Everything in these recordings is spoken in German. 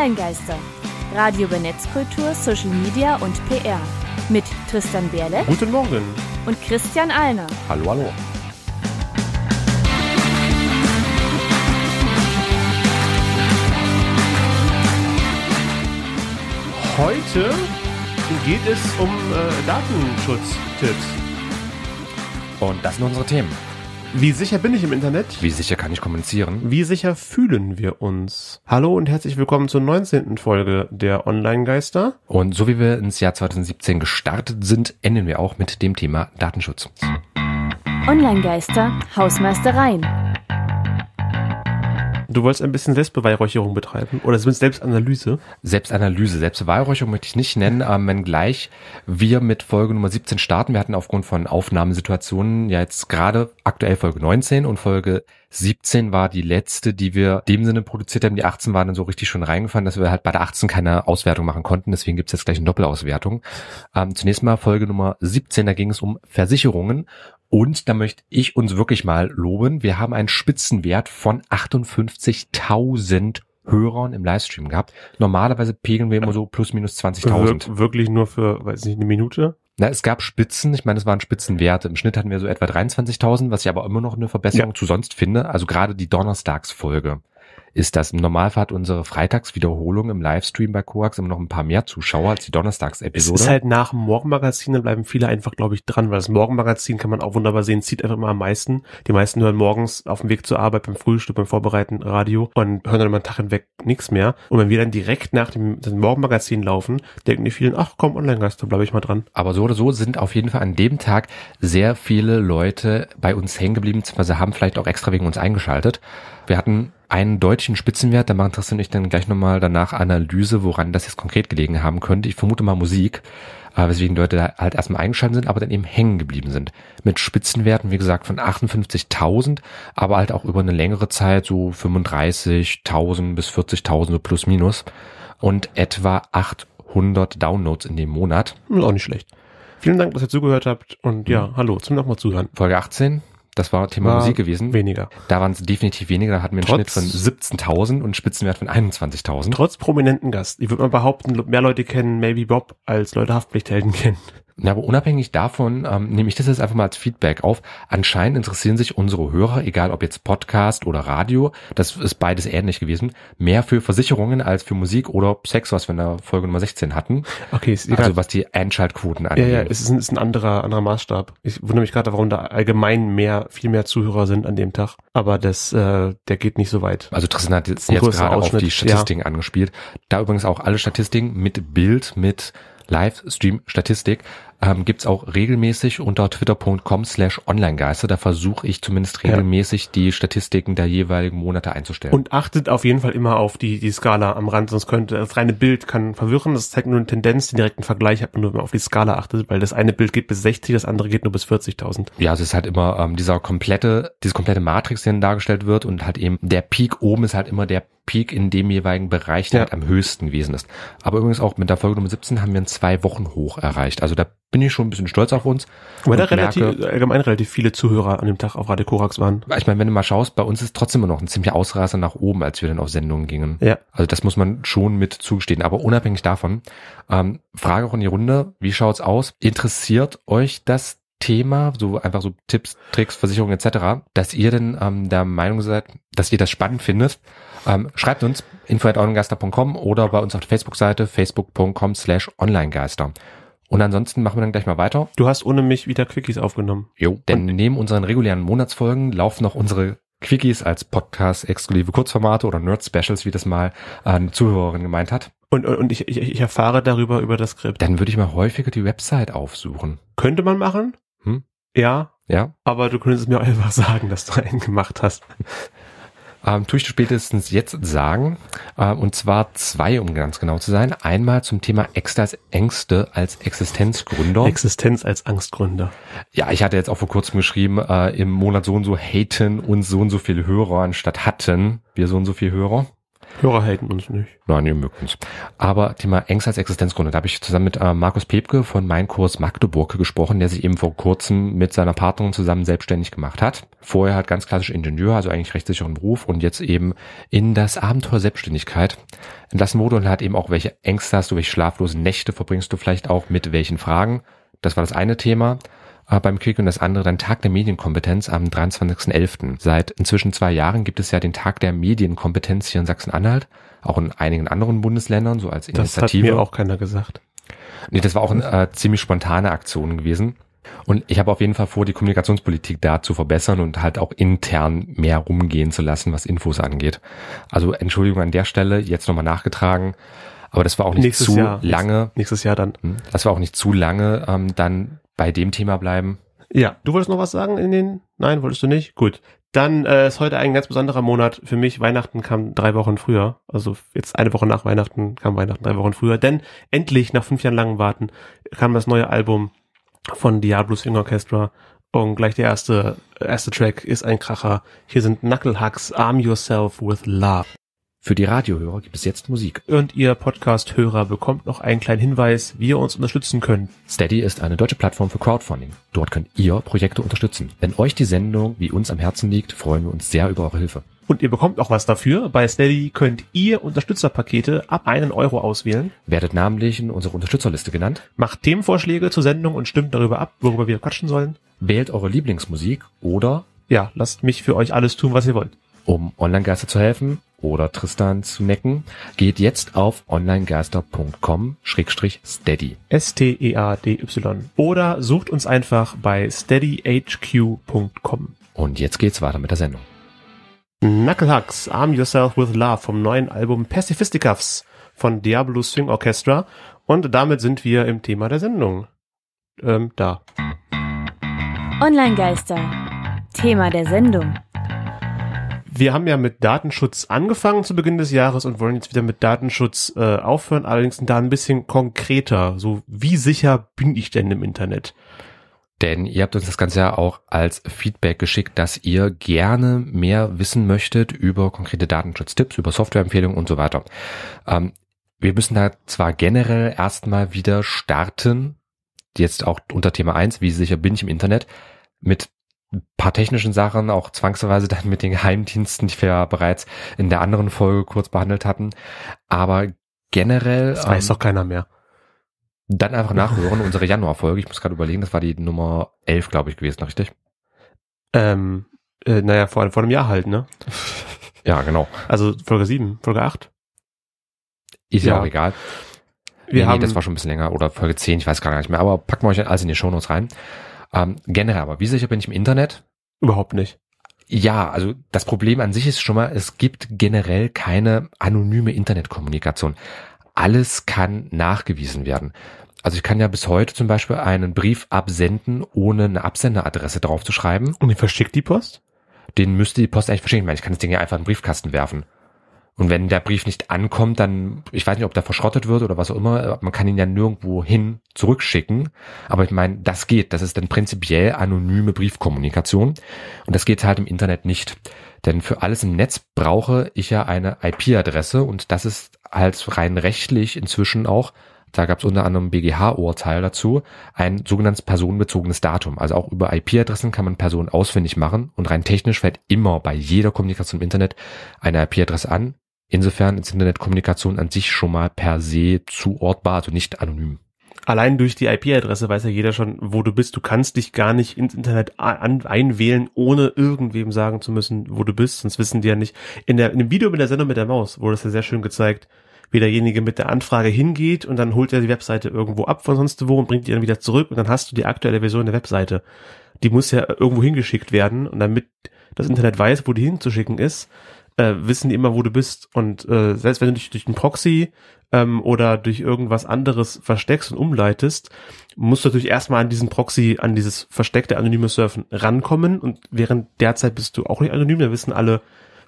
Online-Geister. Radio über Netzkultur, Social Media und PR. Mit Tristan Berle. Guten Morgen. Und Christian Alner. Hallo, hallo. Heute geht es um äh, Datenschutztipps. Und das sind unsere Themen. Wie sicher bin ich im Internet? Wie sicher kann ich kommunizieren? Wie sicher fühlen wir uns? Hallo und herzlich willkommen zur 19. Folge der Online-Geister. Und so wie wir ins Jahr 2017 gestartet sind, enden wir auch mit dem Thema Datenschutz. Online-Geister, Hausmeistereien. Du wolltest ein bisschen Selbstbeweihräucherung betreiben oder zumindest Selbstanalyse. Selbstanalyse, Selbstbeweihräucherung möchte ich nicht nennen, ähm, wenn gleich wir mit Folge Nummer 17 starten. Wir hatten aufgrund von Aufnahmesituationen ja jetzt gerade aktuell Folge 19 und Folge 17 war die letzte, die wir dem Sinne produziert haben. Die 18 waren dann so richtig schon reingefallen, dass wir halt bei der 18 keine Auswertung machen konnten. Deswegen gibt's jetzt gleich eine Doppelauswertung. Ähm, zunächst mal Folge Nummer 17, da ging es um Versicherungen und da möchte ich uns wirklich mal loben. Wir haben einen Spitzenwert von 58.000 Hörern im Livestream gehabt. Normalerweise pegeln wir immer so plus minus 20.000. Wir wirklich nur für, weiß nicht, eine Minute? Na, es gab Spitzen. Ich meine, es waren Spitzenwerte. Im Schnitt hatten wir so etwa 23.000, was ich aber immer noch eine Verbesserung ja. zu sonst finde. Also gerade die Donnerstagsfolge ist das. Im Normalfall hat unsere Freitagswiederholung im Livestream bei Coax immer noch ein paar mehr Zuschauer als die Donnerstagsepisode. Es ist halt nach dem Morgenmagazin, dann bleiben viele einfach, glaube ich, dran, weil das Morgenmagazin kann man auch wunderbar sehen, zieht einfach immer am meisten. Die meisten hören morgens auf dem Weg zur Arbeit, beim Frühstück, beim Vorbereiten Radio und hören dann immer einen Tag hinweg nichts mehr. Und wenn wir dann direkt nach dem, dem Morgenmagazin laufen, denken die vielen, ach komm, Online-Gast, da bleibe ich mal dran. Aber so oder so sind auf jeden Fall an dem Tag sehr viele Leute bei uns hängen geblieben, beziehungsweise haben vielleicht auch extra wegen uns eingeschaltet. Wir hatten einen deutschen Spitzenwert. Da machen Tristan und ich dann gleich nochmal danach Analyse, woran das jetzt konkret gelegen haben könnte. Ich vermute mal Musik, äh, weswegen Leute da halt erstmal eingeschaltet sind, aber dann eben hängen geblieben sind. Mit Spitzenwerten, wie gesagt, von 58.000, aber halt auch über eine längere Zeit so 35.000 bis 40.000 so plus minus und etwa 800 Downloads in dem Monat. Ist auch nicht schlecht. Vielen Dank, dass ihr zugehört habt und ja, mhm. hallo, zum nochmal zuhören. Folge 18, das war Thema war Musik gewesen. Weniger. Da waren es definitiv weniger. Da hatten wir einen Trotz, Schnitt von 17.000 und Spitzenwert von 21.000. Trotz prominenten Gast. Ich würde mal behaupten, mehr Leute kennen Maybe Bob als Leute Haftpflichthelden kennen. Na, aber unabhängig davon ähm, nehme ich das jetzt einfach mal als Feedback auf. Anscheinend interessieren sich unsere Hörer, egal ob jetzt Podcast oder Radio, das ist beides ähnlich gewesen, mehr für Versicherungen als für Musik oder Sex, was wir in der Folge Nummer 16 hatten. Okay, ist egal. also was die Einschaltquoten angeht. Ja, ja, es ist ein, ist ein anderer, anderer Maßstab. Ich wundere mich gerade, warum da allgemein mehr, viel mehr Zuhörer sind an dem Tag. Aber das, äh, der geht nicht so weit. Also Tristan hat jetzt, jetzt gerade Ausschnitt, auf die Statistiken ja. angespielt. Da übrigens auch alle Statistiken mit Bild, mit Livestream-Statistik ähm, gibt auch regelmäßig unter twitter.com slash onlinegeister. Da versuche ich zumindest regelmäßig ja. die Statistiken der jeweiligen Monate einzustellen. Und achtet auf jeden Fall immer auf die, die Skala am Rand, sonst könnte das reine Bild kann verwirren. Das zeigt nur eine Tendenz, den direkten Vergleich hat man nur auf die Skala achtet, weil das eine Bild geht bis 60, das andere geht nur bis 40.000. Ja, es ist halt immer ähm, dieser komplette, diese komplette Matrix, die dann dargestellt wird und halt eben der Peak oben ist halt immer der Peak in dem jeweiligen Bereich, der ja. halt am höchsten gewesen ist. Aber übrigens auch mit der Folge Nummer 17 haben wir einen zwei Wochen hoch erreicht. Also da bin ich schon ein bisschen stolz auf uns. Weil da relativ, merke, allgemein relativ viele Zuhörer an dem Tag auf Radio Korax waren. Ich meine, wenn du mal schaust, bei uns ist trotzdem immer noch ein ziemlicher Ausraser nach oben, als wir dann auf Sendungen gingen. Ja. Also das muss man schon mit zugestehen. Aber unabhängig davon, ähm, Frage auch in die Runde, wie schaut's aus? Interessiert euch das Thema, so einfach so Tipps, Tricks, Versicherungen etc., dass ihr denn ähm, der Meinung seid, dass ihr das spannend findet, ähm, schreibt uns info.onlinegeister.com oder bei uns auf der Facebook-Seite facebook.com slash onlinegeister. Und ansonsten machen wir dann gleich mal weiter. Du hast ohne mich wieder Quickies aufgenommen. Jo, denn Und neben unseren regulären Monatsfolgen laufen noch unsere Quickies als Podcast-exklusive Kurzformate oder Nerd-Specials, wie das mal eine Zuhörerin gemeint hat. Und, und ich, ich, ich erfahre darüber über das Skript. Dann würde ich mal häufiger die Website aufsuchen. Könnte man machen? Hm? Ja. Ja. Aber du könntest mir einfach sagen, dass du einen gemacht hast ähm, tue ich spätestens jetzt sagen. Ähm, und zwar zwei, um ganz genau zu sein. Einmal zum Thema Ängste Ängste als Existenzgründer. Existenz als Angstgründer. Ja, ich hatte jetzt auch vor kurzem geschrieben, äh, im Monat so und so haten und so und so viel Hörer anstatt hatten wir so und so viel Hörer. Hörer halten uns nicht. Nein, ihr mögt uns. Aber Thema Ängste als Existenzgründe. Da habe ich zusammen mit äh, Markus Pepke von Mein Kurs Magdeburg gesprochen, der sich eben vor kurzem mit seiner Partnerin zusammen selbstständig gemacht hat. Vorher hat ganz klassisch Ingenieur, also eigentlich rechtssicheren Beruf und jetzt eben in das Abenteuer Selbstständigkeit entlassen wurde und hat eben auch, welche Ängste hast du, welche schlaflosen Nächte verbringst du vielleicht auch mit welchen Fragen. Das war das eine Thema. Ah, beim Krieg und das andere dann Tag der Medienkompetenz am 23.11. Seit inzwischen zwei Jahren gibt es ja den Tag der Medienkompetenz hier in Sachsen-Anhalt, auch in einigen anderen Bundesländern, so als Initiative. Das hat mir auch keiner gesagt. Nee, das war auch eine äh, ziemlich spontane Aktion gewesen. Und ich habe auf jeden Fall vor, die Kommunikationspolitik da zu verbessern und halt auch intern mehr rumgehen zu lassen, was Infos angeht. Also Entschuldigung an der Stelle, jetzt nochmal nachgetragen. Aber das war auch nicht nächstes zu Jahr, lange. Nächstes Jahr dann. Hm? Das war auch nicht zu lange, ähm, dann bei dem Thema bleiben. Ja, du wolltest noch was sagen in den? Nein, wolltest du nicht? Gut. Dann äh, ist heute ein ganz besonderer Monat für mich. Weihnachten kam drei Wochen früher. Also jetzt eine Woche nach Weihnachten kam Weihnachten drei Wochen früher. Denn endlich, nach fünf Jahren langem Warten, kam das neue Album von Diablo String Orchestra. Und gleich der erste, erste Track ist ein Kracher. Hier sind Knucklehucks, Arm Yourself with Love. Für die Radiohörer gibt es jetzt Musik. Und ihr Podcast-Hörer bekommt noch einen kleinen Hinweis, wie ihr uns unterstützen könnt. Steady ist eine deutsche Plattform für Crowdfunding. Dort könnt ihr Projekte unterstützen. Wenn euch die Sendung wie uns am Herzen liegt, freuen wir uns sehr über eure Hilfe. Und ihr bekommt auch was dafür. Bei Steady könnt ihr Unterstützerpakete ab einen Euro auswählen. Werdet namentlich in unsere Unterstützerliste genannt. Macht Themenvorschläge zur Sendung und stimmt darüber ab, worüber wir quatschen sollen. Wählt eure Lieblingsmusik oder... Ja, lasst mich für euch alles tun, was ihr wollt. Um Online-Geister zu helfen, oder Tristan zu necken, geht jetzt auf onlinegeister.com-steady. S-T-E-A-D-Y. E oder sucht uns einfach bei steadyhq.com. Und jetzt geht's weiter mit der Sendung. Knucklehucks, Arm Yourself with Love vom neuen Album Pacifisticuffs von Diablo Swing Orchestra. Und damit sind wir im Thema der Sendung. Ähm, da. Online Geister. Thema der Sendung wir haben ja mit Datenschutz angefangen zu Beginn des Jahres und wollen jetzt wieder mit Datenschutz äh, aufhören, allerdings da ein bisschen konkreter. So, wie sicher bin ich denn im Internet? Denn ihr habt uns das Ganze ja auch als Feedback geschickt, dass ihr gerne mehr wissen möchtet über konkrete Datenschutztipps, über Softwareempfehlungen und so weiter. Ähm, wir müssen da zwar generell erstmal wieder starten, jetzt auch unter Thema eins, wie sicher bin ich im Internet, mit paar technischen Sachen, auch zwangsweise dann mit den Geheimdiensten, die wir ja bereits in der anderen Folge kurz behandelt hatten. Aber generell. Das weiß ähm, doch keiner mehr. Dann einfach nachhören, unsere Januarfolge. Ich muss gerade überlegen, das war die Nummer 11, glaube ich, gewesen, richtig? Ähm, äh, naja, vor, vor einem Jahr halt, ne? ja, genau. Also Folge 7, Folge 8. Ist ja, ja auch egal. Wir nee, haben, nee, das war schon ein bisschen länger. Oder Folge 10, ich weiß gar nicht mehr. Aber packen wir euch alles in die Shownotes rein. Ähm, generell aber, wie sicher bin ich im Internet? Überhaupt nicht. Ja, also das Problem an sich ist schon mal, es gibt generell keine anonyme Internetkommunikation. Alles kann nachgewiesen werden. Also ich kann ja bis heute zum Beispiel einen Brief absenden, ohne eine Absenderadresse draufzuschreiben. Und wie verschickt die Post? Den müsste die Post eigentlich verschicken. Ich meine, ich kann das Ding ja einfach in den Briefkasten werfen. Und wenn der Brief nicht ankommt, dann, ich weiß nicht, ob der verschrottet wird oder was auch immer, man kann ihn ja nirgendwo hin zurückschicken. Aber ich meine, das geht. Das ist dann prinzipiell anonyme Briefkommunikation. Und das geht halt im Internet nicht. Denn für alles im Netz brauche ich ja eine IP-Adresse und das ist halt rein rechtlich inzwischen auch da gab es unter anderem BGH-Urteil dazu, ein sogenanntes personenbezogenes Datum. Also auch über IP-Adressen kann man Personen ausfindig machen und rein technisch fällt immer bei jeder Kommunikation im Internet eine IP-Adresse an, Insofern ist Internetkommunikation an sich schon mal per se zuortbar, also nicht anonym. Allein durch die IP-Adresse weiß ja jeder schon, wo du bist. Du kannst dich gar nicht ins Internet einwählen, ohne irgendwem sagen zu müssen, wo du bist. Sonst wissen die ja nicht. In, der, in dem Video mit der Sendung mit der Maus wurde es ja sehr schön gezeigt, wie derjenige mit der Anfrage hingeht und dann holt er die Webseite irgendwo ab von sonst wo und bringt die dann wieder zurück und dann hast du die aktuelle Version der Webseite. Die muss ja irgendwo hingeschickt werden und damit das Internet weiß, wo die hinzuschicken ist, äh, wissen immer, wo du bist. Und äh, selbst wenn du dich durch einen Proxy ähm, oder durch irgendwas anderes versteckst und umleitest, musst du natürlich erstmal an diesen Proxy, an dieses versteckte anonyme Surfen rankommen. Und während der Zeit bist du auch nicht anonym, da wissen alle,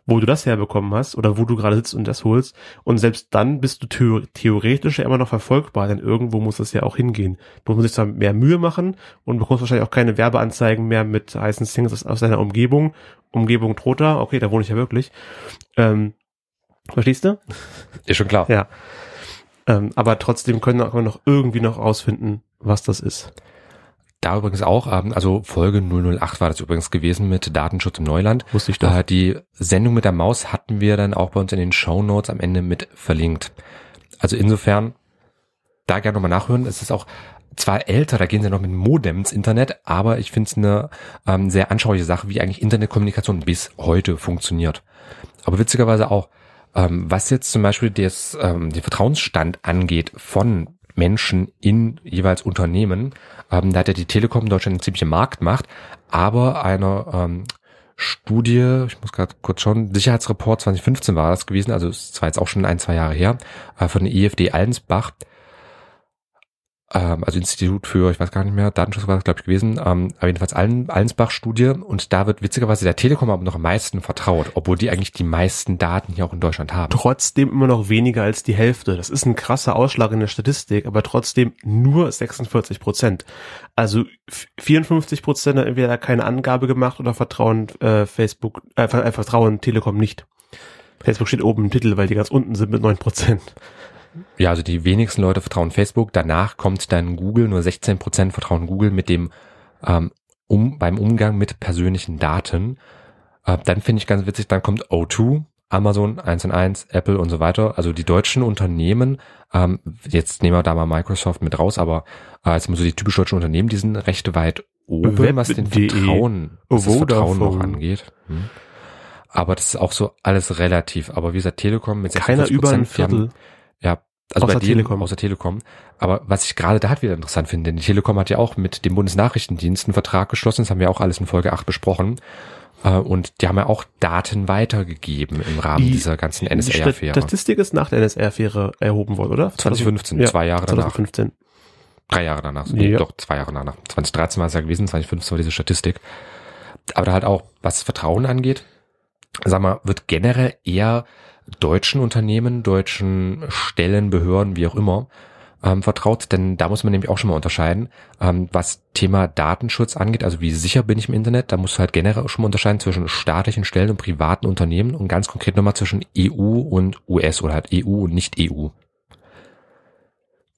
wo du das herbekommen hast oder wo du gerade sitzt und das holst. Und selbst dann bist du theoretisch ja immer noch verfolgbar, denn irgendwo muss das ja auch hingehen. Du musst dich zwar mehr Mühe machen und bekommst wahrscheinlich auch keine Werbeanzeigen mehr mit heißen Singles aus, deiner Umgebung. Umgebung droht da, okay, da wohne ich ja wirklich. Ähm, verstehst du? Ist schon klar. ja. Ähm, aber trotzdem können, können wir noch irgendwie noch rausfinden, was das ist. Da übrigens auch, ähm, also Folge 008 war das übrigens gewesen mit Datenschutz im Neuland. Wusste ich doch. Äh, die Sendung mit der Maus hatten wir dann auch bei uns in den Show Notes am Ende mit verlinkt. Also insofern, da gerne nochmal nachhören. Es ist auch zwar älter, da gehen sie noch mit Modem ins Internet, aber ich finde es eine ähm, sehr anschauliche Sache, wie eigentlich Internetkommunikation bis heute funktioniert. Aber witzigerweise auch, ähm, was jetzt zum Beispiel des, ähm, den Vertrauensstand angeht von Menschen in jeweils Unternehmen. Ähm, da hat ja die Telekom Deutschland eine ziemliche Marktmacht, aber einer ähm, Studie, ich muss gerade kurz schauen, Sicherheitsreport 2015 war das gewesen, also es war jetzt auch schon ein, zwei Jahre her, äh, von der IFD e Allensbach, ähm, also Institut für, ich weiß gar nicht mehr, Datenschutz war das, glaube ich, gewesen, ähm, aber jedenfalls Allen, Allensbach-Studie und da wird witzigerweise der Telekom aber noch am meisten vertraut, obwohl die eigentlich die meisten Daten hier auch in Deutschland haben. Trotzdem immer noch weniger als die Hälfte. Das ist ein krasser Ausschlag in der Statistik, aber trotzdem nur 46 Prozent. Also 54 Prozent haben entweder keine Angabe gemacht oder vertrauen äh, Facebook, äh, äh, vertrauen Telekom nicht. Facebook steht oben im Titel, weil die ganz unten sind mit 9 Prozent ja, also die wenigsten Leute vertrauen Facebook. Danach kommt dann Google, nur 16 Prozent vertrauen Google mit dem, ähm, um, beim Umgang mit persönlichen Daten. Äh, dann finde ich ganz witzig, dann kommt O2, Amazon, 1 und 1, Apple und so weiter. Also die deutschen Unternehmen, ähm, jetzt nehmen wir da mal Microsoft mit raus, aber äh, jetzt so die typisch deutschen Unternehmen, die sind recht weit oben, Web. was den e, Vertrauen, was das Vertrauen noch angeht. Hm. Aber das ist auch so alles relativ. Aber wie gesagt, Telekom mit 16 Keiner über ein Viertel. Haben, ja, also außer bei denen, Telekom. Außer Telekom. Aber was ich gerade da halt wieder interessant finde, denn die Telekom hat ja auch mit dem Bundesnachrichtendienst einen Vertrag geschlossen, das haben wir auch alles in Folge 8 besprochen. Äh, und die haben ja auch Daten weitergegeben im Rahmen die, dieser ganzen NSR-Affäre. Die Statistik ist nach der NSR-Affäre erhoben worden, oder? 2015, ja, zwei Jahre 2015. danach. 2015. Drei Jahre danach, so, ja. doch zwei Jahre danach. 2013 war es ja gewesen, 2015 war diese Statistik. Aber da halt auch, was Vertrauen angeht, sag mal, wird generell eher deutschen Unternehmen, deutschen Stellen, Behörden, wie auch immer, ähm, vertraut, denn da muss man nämlich auch schon mal unterscheiden, ähm, was Thema Datenschutz angeht, also wie sicher bin ich im Internet, da musst du halt generell schon mal unterscheiden zwischen staatlichen Stellen und privaten Unternehmen und ganz konkret nochmal zwischen EU und US oder halt EU und nicht EU.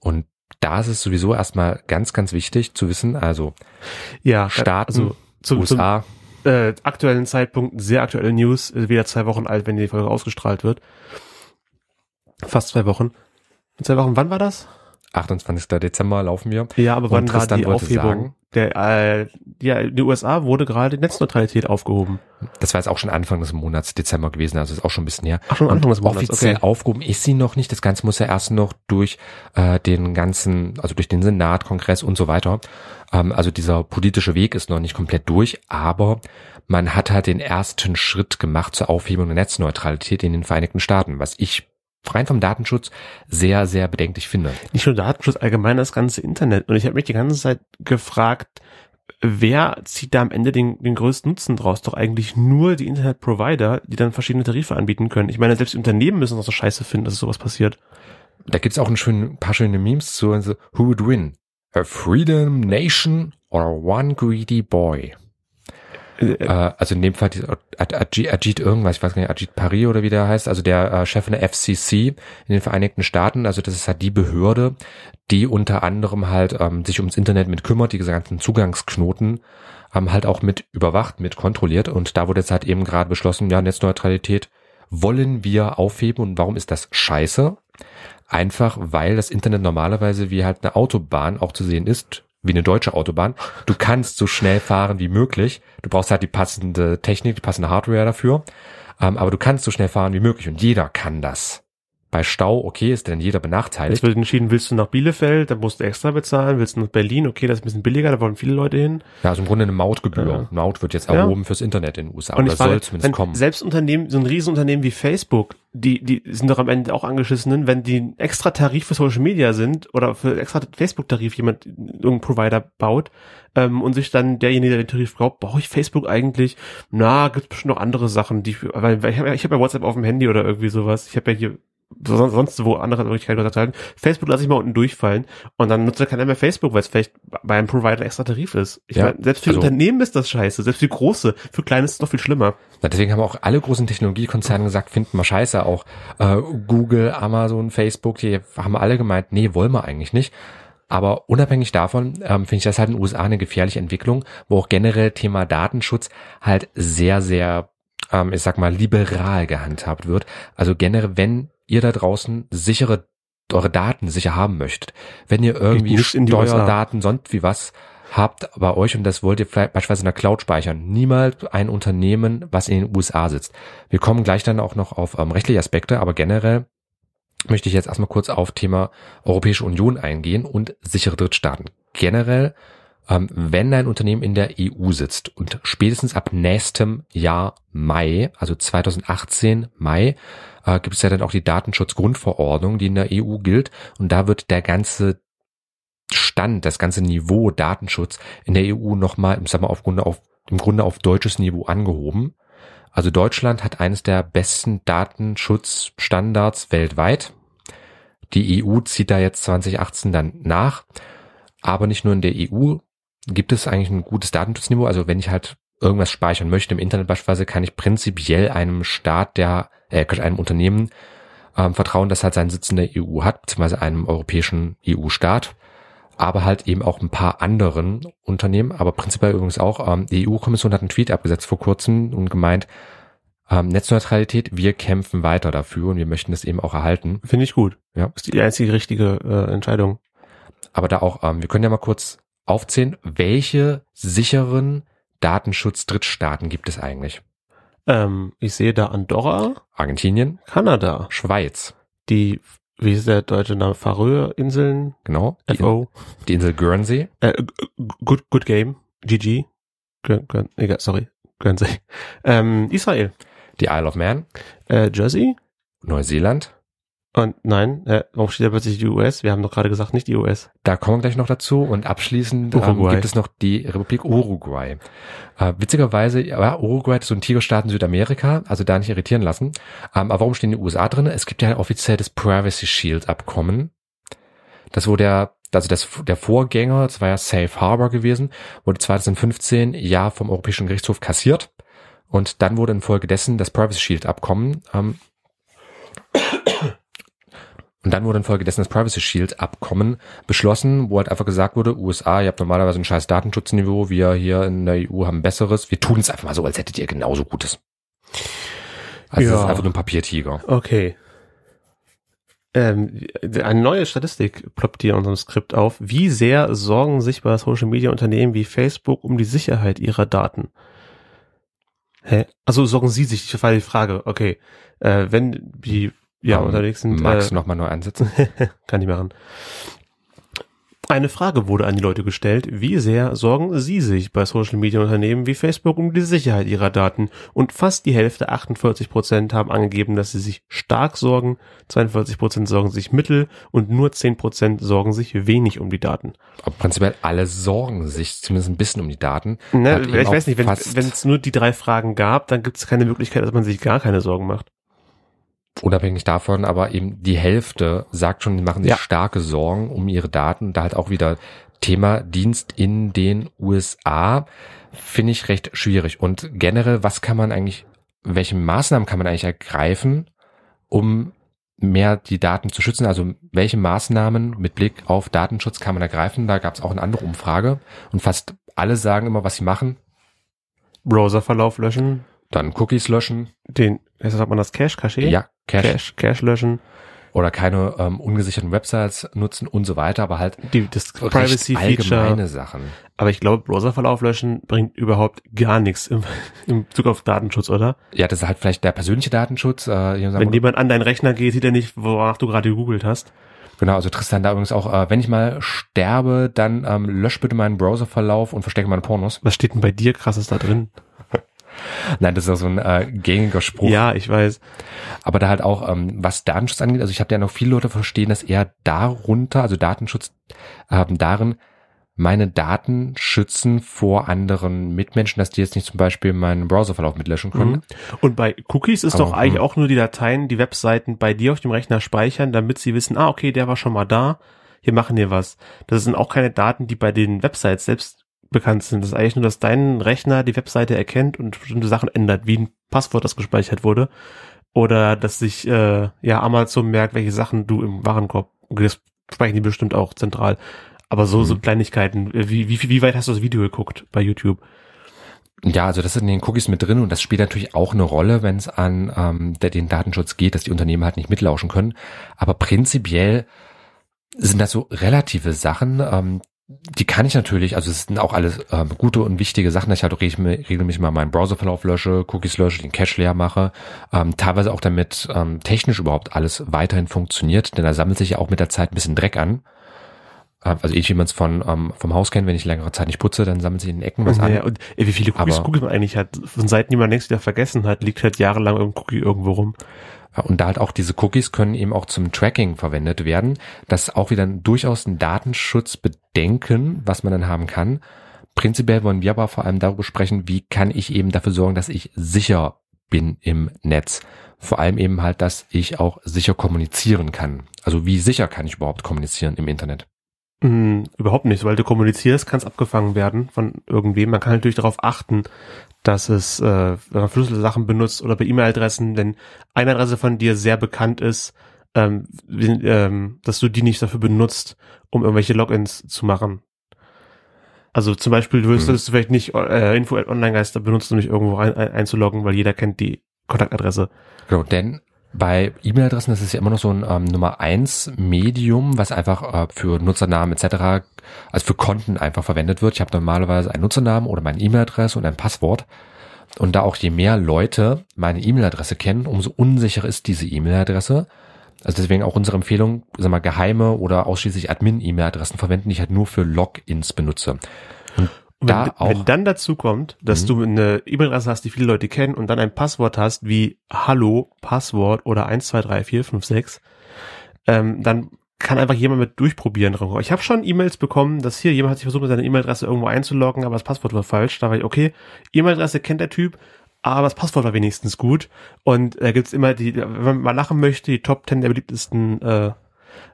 Und da ist es sowieso erstmal ganz, ganz wichtig zu wissen, also ja, äh, Staaten, also zu, USA, zum, äh, aktuellen Zeitpunkt sehr aktuelle News, äh, wieder zwei Wochen alt, wenn die Folge ausgestrahlt wird. Fast zwei Wochen. Zwei Wochen, wann war das? 28. Dezember laufen wir. Ja, aber wann war die Aufhebung? Sagen, der, äh, ja, in den USA wurde gerade Netzneutralität aufgehoben. Das war jetzt auch schon Anfang des Monats Dezember gewesen, also ist auch schon ein bisschen her. Ach, schon Anfang des Monats, offiziell okay. aufgehoben ist sie noch nicht. Das Ganze muss ja erst noch durch äh, den ganzen, also durch den Senat, Kongress und so weiter. Ähm, also dieser politische Weg ist noch nicht komplett durch, aber man hat halt den ersten Schritt gemacht zur Aufhebung der Netzneutralität in den Vereinigten Staaten, was ich rein vom Datenschutz sehr, sehr bedenklich finde. Nicht nur Datenschutz, allgemein das ganze Internet. Und ich habe mich die ganze Zeit gefragt, wer zieht da am Ende den, den größten Nutzen draus? Doch eigentlich nur die Internetprovider, die dann verschiedene Tarife anbieten können. Ich meine, selbst Unternehmen müssen das so scheiße finden, dass sowas passiert. Da gibt's auch ein schön, paar schöne Memes zu. Also, who would win? A freedom nation or one greedy boy? Äh, also in dem Fall Ajit, Ajit irgendwas, ich weiß gar nicht, Ajit Pari oder wie der heißt, also der äh, Chef Chef der FCC in den Vereinigten Staaten, also das ist halt die Behörde, die unter anderem halt ähm, sich ums Internet mit kümmert, die ganzen Zugangsknoten haben ähm, halt auch mit überwacht, mit kontrolliert und da wurde jetzt halt eben gerade beschlossen, ja, Netzneutralität wollen wir aufheben und warum ist das scheiße? Einfach weil das Internet normalerweise wie halt eine Autobahn auch zu sehen ist, wie eine deutsche Autobahn. Du kannst so schnell fahren wie möglich. Du brauchst halt die passende Technik, die passende Hardware dafür. Ähm, aber du kannst so schnell fahren wie möglich und jeder kann das. Bei Stau, okay, ist denn jeder benachteiligt. Es wird entschieden, willst du nach Bielefeld, da musst du extra bezahlen, willst du nach Berlin, okay, das ist ein bisschen billiger, da wollen viele Leute hin. Ja, also im Grunde eine Mautgebühr. Ja. Maut wird jetzt erhoben ja. fürs Internet in den USA Und oder soll zumindest kommen. Selbst Unternehmen, so ein Riesenunternehmen wie Facebook, die, die sind doch am Ende auch angeschissenen, wenn die einen extra Tarif für Social Media sind oder für extra Facebook-Tarif jemand, irgendein Provider baut ähm, und sich dann derjenige, der den Tarif braucht, brauche ich Facebook eigentlich? Na, gibt es bestimmt noch andere Sachen, die ich, weil, weil ich habe ja, hab ja WhatsApp auf dem Handy oder irgendwie sowas. Ich habe ja hier sonst sonst wo andere Möglichkeiten gesagt haben, Facebook lasse ich mal unten durchfallen und dann nutzt ja keiner mehr Facebook, weil es vielleicht bei einem Provider extra Tarif ist. Ich ja, meine, selbst für also, Unternehmen ist das scheiße, selbst für große, für kleine ist es noch viel schlimmer. Na, deswegen haben auch alle großen Technologiekonzerne gesagt, finden wir scheiße, auch äh, Google, Amazon, Facebook, die haben alle gemeint, nee, wollen wir eigentlich nicht. Aber unabhängig davon ähm, finde ich das halt in den USA eine gefährliche Entwicklung, wo auch generell Thema Datenschutz halt sehr, sehr ähm, ich sag mal, liberal gehandhabt wird. Also generell, wenn ihr da draußen sichere, eure Daten sicher haben möchtet, wenn ihr irgendwie Steuerdaten, sonst wie was habt bei euch und das wollt ihr vielleicht beispielsweise in der Cloud speichern, niemals ein Unternehmen, was in den USA sitzt. Wir kommen gleich dann auch noch auf ähm, rechtliche Aspekte, aber generell möchte ich jetzt erstmal kurz auf Thema Europäische Union eingehen und sichere Drittstaaten. Generell ähm, wenn dein Unternehmen in der EU sitzt und spätestens ab nächstem Jahr Mai, also 2018 Mai, äh, gibt es ja dann auch die Datenschutzgrundverordnung, die in der EU gilt und da wird der ganze Stand, das ganze Niveau Datenschutz in der EU nochmal, im Sommer aufgrund auf, im Grunde auf deutsches Niveau angehoben. Also Deutschland hat eines der besten Datenschutzstandards weltweit. Die EU zieht da jetzt 2018 dann nach. Aber nicht nur in der EU, gibt es eigentlich ein gutes Datenschutzniveau? Also wenn ich halt irgendwas speichern möchte im Internet beispielsweise, kann ich prinzipiell einem Staat, der, äh, einem Unternehmen ähm, vertrauen, das halt seinen Sitz in der EU hat, beziehungsweise einem europäischen EU-Staat, aber halt eben auch ein paar anderen Unternehmen, aber prinzipiell übrigens auch, ähm, die EU-Kommission hat einen Tweet abgesetzt vor kurzem und gemeint, ähm, Netzneutralität, wir kämpfen weiter dafür und wir möchten das eben auch erhalten. Finde ich gut. Ja. Ist die einzige richtige äh, Entscheidung. Aber da auch, ähm, wir können ja mal kurz aufzählen, welche sicheren Datenschutz-Drittstaaten gibt es eigentlich? Ähm, ich sehe da Andorra, Argentinien, Kanada, Schweiz, die, wie ist der deutsche Name, faröer inseln genau, FO, die, die Insel Guernsey, äh, good, good Game, GG, egal, sorry, Guernsey, ähm, Israel, die Isle of Man, äh, Jersey, Neuseeland, und nein, äh, warum steht da plötzlich die US? Wir haben doch gerade gesagt, nicht die US. Da kommen wir gleich noch dazu. Und abschließend ähm, gibt es noch die Republik Uruguay. Äh, witzigerweise ja, Uruguay ist so ein Tigerstaat in Südamerika, also da nicht irritieren lassen. Ähm, aber warum stehen die USA drin? Es gibt ja offiziell das Privacy Shield Abkommen. Das wurde ja, also das, der Vorgänger, das war ja Safe Harbor gewesen, wurde 2015 ja vom Europäischen Gerichtshof kassiert. Und dann wurde infolgedessen das Privacy Shield Abkommen ähm, und dann wurde infolgedessen das Privacy Shield Abkommen beschlossen, wo halt einfach gesagt wurde, USA, ihr habt normalerweise ein scheiß Datenschutzniveau, wir hier in der EU haben besseres, wir tun es einfach mal so, als hättet ihr genauso Gutes. Also ja. das ist einfach nur ein Papiertiger. Okay. Ähm, eine neue Statistik ploppt hier in unserem Skript auf. Wie sehr sorgen sich bei Social Media Unternehmen wie Facebook um die Sicherheit ihrer Daten? Hä? Also sorgen Sie sich, ich war die Frage. Okay, äh, wenn die ja, unterwegs sind. Magst äh, du nochmal neu ansetzen? kann ich machen. Eine Frage wurde an die Leute gestellt, wie sehr sorgen Sie sich bei Social Media Unternehmen wie Facebook um die Sicherheit Ihrer Daten? Und fast die Hälfte, 48 Prozent, haben angegeben, dass sie sich stark sorgen, 42 Prozent sorgen sich mittel und nur 10 Prozent sorgen sich wenig um die Daten. Aber prinzipiell alle sorgen sich zumindest ein bisschen um die Daten. Ne, ich weiß nicht, wenn es nur die drei Fragen gab, dann gibt es keine Möglichkeit, dass man sich gar keine Sorgen macht unabhängig davon, aber eben die Hälfte sagt schon, die machen sich ja. starke Sorgen um ihre Daten. Da halt auch wieder Thema Dienst in den USA finde ich recht schwierig. Und generell, was kann man eigentlich, welche Maßnahmen kann man eigentlich ergreifen, um mehr die Daten zu schützen? Also welche Maßnahmen mit Blick auf Datenschutz kann man ergreifen? Da gab es auch eine andere Umfrage und fast alle sagen immer, was sie machen. Browserverlauf löschen. Dann Cookies löschen. Den heißt, sagt man das Cache, Cache? Ja, Cache. Cache, Cache löschen. Oder keine ähm, ungesicherten Websites nutzen und so weiter, aber halt die, das Privacy allgemeine Sachen. Aber ich glaube, Browserverlauf löschen bringt überhaupt gar nichts im, im Zug auf Datenschutz, oder? Ja, das ist halt vielleicht der persönliche Datenschutz. Äh, Wenn jemand an deinen Rechner geht, sieht er nicht, wonach du gerade gegoogelt hast. Genau, also Tristan da übrigens auch, äh, wenn ich mal sterbe, dann ähm, lösch bitte meinen Browserverlauf und verstecke meine Pornos. Was steht denn bei dir krasses da drin? Nein, das ist ja so ein äh, gängiger Spruch. Ja, ich weiß. Aber da halt auch, ähm, was Datenschutz angeht, also ich habe ja noch viele Leute verstehen, dass eher darunter, also Datenschutz haben äh, darin, meine Daten schützen vor anderen Mitmenschen, dass die jetzt nicht zum Beispiel meinen Browserverlauf mitlöschen können. Mhm. Und bei Cookies ist Aber, doch eigentlich mhm. auch nur die Dateien, die Webseiten bei dir auf dem Rechner speichern, damit sie wissen, ah, okay, der war schon mal da, hier machen wir was. Das sind auch keine Daten, die bei den Websites selbst bekannt sind. Das ist eigentlich nur, dass dein Rechner die Webseite erkennt und bestimmte Sachen ändert, wie ein Passwort, das gespeichert wurde. Oder dass sich äh, ja Amazon merkt, welche Sachen du im Warenkorb. Okay, das speichern die bestimmt auch zentral. Aber so, mhm. so Kleinigkeiten. Äh, wie, wie, wie weit hast du das Video geguckt bei YouTube? Ja, also das sind in den Cookies mit drin und das spielt natürlich auch eine Rolle, wenn es an ähm, der, den Datenschutz geht, dass die Unternehmen halt nicht mitlauschen können. Aber prinzipiell sind das so relative Sachen. Ähm, die kann ich natürlich, also es sind auch alles ähm, gute und wichtige Sachen, dass ich halt regelmäßig mal meinen Browserverlauf lösche, Cookies lösche, den Cache leer mache, ähm, teilweise auch damit ähm, technisch überhaupt alles weiterhin funktioniert, denn da sammelt sich ja auch mit der Zeit ein bisschen Dreck an. Ähm, also ich, wie man es von, ähm, vom Haus kennt, wenn ich längere Zeit nicht putze, dann sammelt sich in den Ecken was ja, an. Und wie viele Cookies Cookies man eigentlich hat, von Seiten, die man längst wieder vergessen hat, liegt halt jahrelang im Cookie irgendwo rum. Und da halt auch diese Cookies können eben auch zum Tracking verwendet werden. Das ist auch wieder durchaus ein Datenschutzbedenken, was man dann haben kann. Prinzipiell wollen wir aber vor allem darüber sprechen, wie kann ich eben dafür sorgen, dass ich sicher bin im Netz. Vor allem eben halt, dass ich auch sicher kommunizieren kann. Also wie sicher kann ich überhaupt kommunizieren im Internet? Mm, überhaupt nicht, weil du kommunizierst, kann es abgefangen werden von irgendwem. Man kann natürlich darauf achten, dass es, äh, wenn man Schlüsselsachen benutzt oder bei E-Mail-Adressen, wenn eine Adresse von dir sehr bekannt ist, ähm, ähm, dass du die nicht dafür benutzt, um irgendwelche Logins zu machen. Also zum Beispiel würdest hm. du vielleicht nicht äh, Info Online Geister benutzen, um dich irgendwo ein, ein, einzuloggen, weil jeder kennt die Kontaktadresse. Genau, denn bei E-Mail-Adressen ist es ja immer noch so ein ähm, Nummer eins Medium, was einfach äh, für Nutzernamen etc., also für Konten einfach verwendet wird. Ich habe normalerweise einen Nutzernamen oder meine E-Mail-Adresse und ein Passwort. Und da auch je mehr Leute meine E-Mail-Adresse kennen, umso unsicherer ist diese E-Mail-Adresse. Also deswegen auch unsere Empfehlung, sag mal, geheime oder ausschließlich Admin-E-Mail-Adressen verwenden, die ich halt nur für Logins benutze. Und da wenn, auch. Wenn dann dazu kommt, dass mhm. du eine E-Mail-Adresse hast, die viele Leute kennen und dann ein Passwort hast wie Hallo, Passwort oder 123456, ähm, dann kann einfach jemand mit durchprobieren. Ich habe schon E-Mails bekommen, dass hier jemand hat sich versucht, mit seiner E-Mail-Adresse irgendwo einzuloggen, aber das Passwort war falsch. Da war ich, okay, E-Mail-Adresse kennt der Typ, aber das Passwort war wenigstens gut. Und da äh, gibt's immer die, wenn man mal lachen möchte, die Top 10 der beliebtesten äh,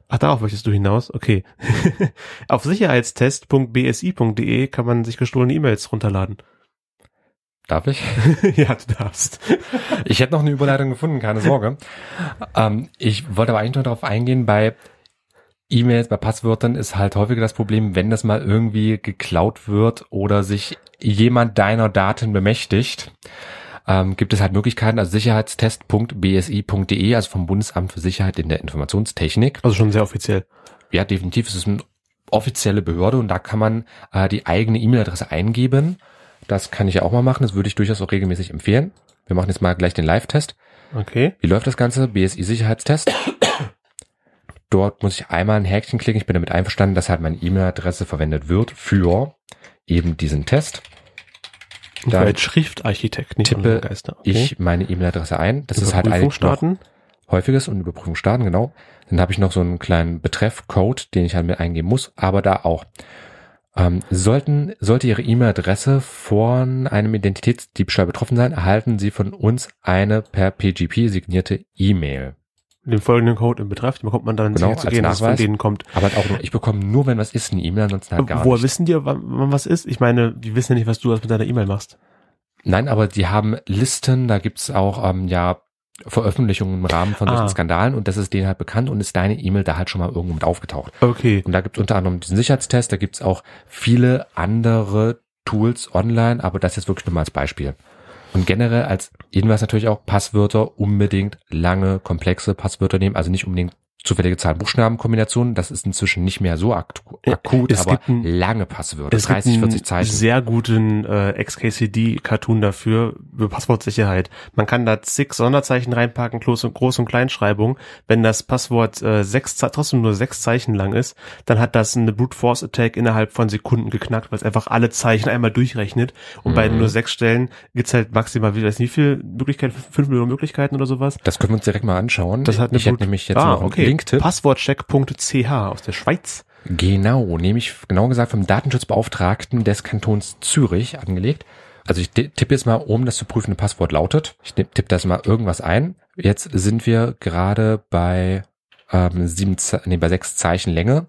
Ach, darauf möchtest du hinaus? Okay. Auf sicherheitstest.bsi.de kann man sich gestohlene E-Mails runterladen. Darf ich? ja, du darfst. ich hätte noch eine Überleitung gefunden, keine Sorge. Ähm, ich wollte aber eigentlich nur darauf eingehen, bei E-Mails, bei Passwörtern ist halt häufiger das Problem, wenn das mal irgendwie geklaut wird oder sich jemand deiner Daten bemächtigt, ähm, gibt es halt Möglichkeiten, also sicherheitstest.bsi.de, also vom Bundesamt für Sicherheit in der Informationstechnik. Also schon sehr offiziell. Ja, definitiv. Es ist eine offizielle Behörde und da kann man äh, die eigene E-Mail-Adresse eingeben. Das kann ich ja auch mal machen. Das würde ich durchaus auch regelmäßig empfehlen. Wir machen jetzt mal gleich den Live-Test. Okay. Wie läuft das Ganze? BSI-Sicherheitstest. Dort muss ich einmal ein Häkchen klicken. Ich bin damit einverstanden, dass halt meine E-Mail-Adresse verwendet wird für eben diesen Test. Ich da als Schriftarchitekt nicht tippe Geister. Okay. ich meine E-Mail-Adresse ein. Das ist halt eigentlich starten. häufiges und Überprüfung starten, genau. Dann habe ich noch so einen kleinen Betreff-Code, den ich halt mit eingeben muss, aber da auch. Ähm, sollten, sollte Ihre E-Mail-Adresse von einem Identitätsdiebstahl betroffen sein, erhalten Sie von uns eine per PGP signierte E-Mail den folgenden Code im Betreff, den bekommt man dann genau, zu gehen, dass von denen kommt. Aber halt auch nur, ich bekomme nur, wenn was ist, eine E-Mail, ansonsten halt gar Woher nicht. wissen die, wann, was ist? Ich meine, die wissen ja nicht, was du mit deiner E-Mail machst. Nein, aber die haben Listen, da gibt's auch ähm, ja Veröffentlichungen im Rahmen von solchen ah. Skandalen und das ist denen halt bekannt und ist deine E-Mail da halt schon mal irgendwo mit aufgetaucht. Okay. Und da gibt's unter anderem diesen Sicherheitstest, da gibt's auch viele andere Tools online, aber das jetzt wirklich nur mal als Beispiel. Und generell als Hinweis natürlich auch Passwörter unbedingt lange, komplexe Passwörter nehmen, also nicht unbedingt zufällige Zahlenbuchstabenkombinationen, das ist inzwischen nicht mehr so akut, es aber ein, lange Passwörter, es 30, gibt 40 Zeichen. einen Sehr guten äh, XKCD-Cartoon dafür, für Passwortsicherheit. Man kann da zig Sonderzeichen reinpacken, Groß- und, Groß und Kleinschreibung. Wenn das Passwort äh, sechs, trotzdem nur sechs Zeichen lang ist, dann hat das eine Brute Force Attack innerhalb von Sekunden geknackt, weil es einfach alle Zeichen einmal durchrechnet. Und mhm. bei nur sechs Stellen gibt's halt maximal, wie weiß nicht, wie viele Möglichkeiten, fünf Millionen Möglichkeiten oder sowas. Das können wir uns direkt mal anschauen. Das hat eine ich Brute, hätte nämlich jetzt ah, okay link Passwortcheck.ch aus der Schweiz. Genau, nämlich genau gesagt vom Datenschutzbeauftragten des Kantons Zürich angelegt. Also ich tippe jetzt mal um, das zu prüfende Passwort lautet. Ich tippe das mal irgendwas ein. Jetzt sind wir gerade bei, ähm, sieben, nee, bei sechs Zeichen Länge.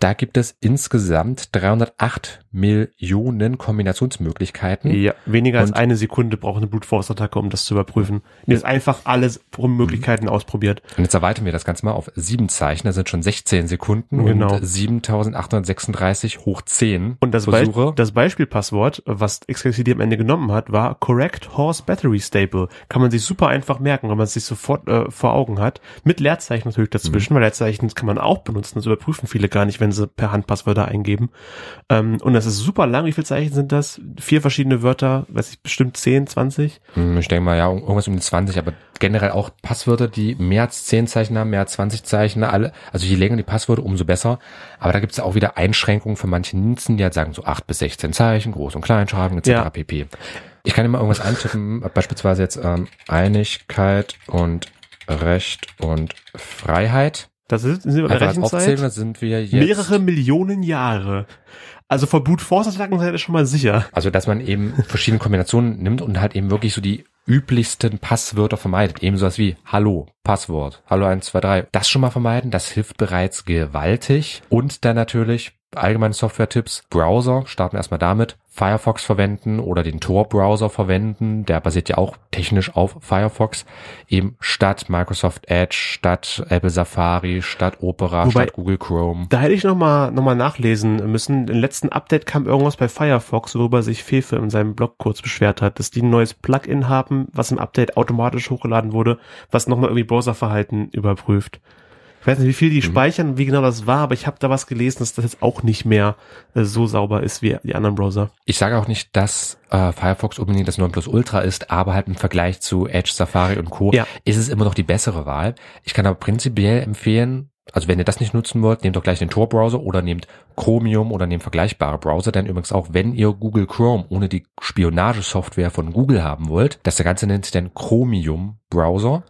Da gibt es insgesamt 308 Millionen Kombinationsmöglichkeiten. Ja, weniger als eine Sekunde braucht eine Blutforce-Attacke, um das zu überprüfen. Und jetzt einfach alles Möglichkeiten mhm. ausprobiert. Und jetzt erweitern wir das Ganze mal auf sieben Zeichen. Das sind schon 16 Sekunden genau. und 7836 hoch 10 Und das, Be das Beispielpasswort, was XKCD am Ende genommen hat, war Correct Horse Battery Staple. Kann man sich super einfach merken, wenn man es sich sofort äh, vor Augen hat. Mit Leerzeichen natürlich dazwischen, mhm. weil Leerzeichen kann man auch benutzen. Das überprüfen viele gar nicht, wenn sie per Hand Passwörter eingeben. Ähm, und das das ist super lang. Wie viele Zeichen sind das? Vier verschiedene Wörter, weiß ich, bestimmt 10, 20? Hm, ich denke mal, ja, irgendwas um die zwanzig, aber generell auch Passwörter, die mehr als zehn Zeichen haben, mehr als zwanzig Zeichen, alle, also je länger die Passwörter, umso besser. Aber da gibt es auch wieder Einschränkungen für manche Nutzen, die halt sagen, so acht bis sechzehn Zeichen, Groß- und Kleinschreiben, etc. Ja. pp. Ich kann immer irgendwas antippen, beispielsweise jetzt ähm, Einigkeit und Recht und Freiheit. Das ist, sind wir bei Rechenzeit. Aufzählen, sind wir jetzt mehrere Millionen Jahre. Also vor Brute Force Attacken seid ihr schon mal sicher. Also, dass man eben verschiedene Kombinationen nimmt und halt eben wirklich so die üblichsten Passwörter vermeidet. Eben sowas wie Hallo, Passwort, Hallo 123. Das schon mal vermeiden, das hilft bereits gewaltig. Und dann natürlich allgemeine Software-Tipps. Browser, starten erstmal damit. Firefox verwenden oder den Tor-Browser verwenden. Der basiert ja auch technisch auf Firefox. Eben statt Microsoft Edge, statt Apple Safari, statt Opera, Wobei, statt Google Chrome. Da hätte ich nochmal noch mal nachlesen müssen. Im letzten Update kam irgendwas bei Firefox, worüber sich Fefe in seinem Blog kurz beschwert hat, dass die ein neues Plugin haben, was im Update automatisch hochgeladen wurde, was nochmal irgendwie Browserverhalten überprüft. Ich weiß nicht, wie viel die mhm. speichern, wie genau das war, aber ich habe da was gelesen, dass das jetzt auch nicht mehr äh, so sauber ist wie die anderen Browser. Ich sage auch nicht, dass äh, Firefox unbedingt das 9 Plus Ultra ist, aber halt im Vergleich zu Edge, Safari und Co. Ja. ist es immer noch die bessere Wahl. Ich kann aber prinzipiell empfehlen, also wenn ihr das nicht nutzen wollt, nehmt doch gleich den Tor-Browser oder nehmt Chromium oder nehmt vergleichbare Browser. Denn übrigens auch, wenn ihr Google Chrome ohne die Spionagesoftware von Google haben wollt, das Ganze nennt sich dann Chromium-Browser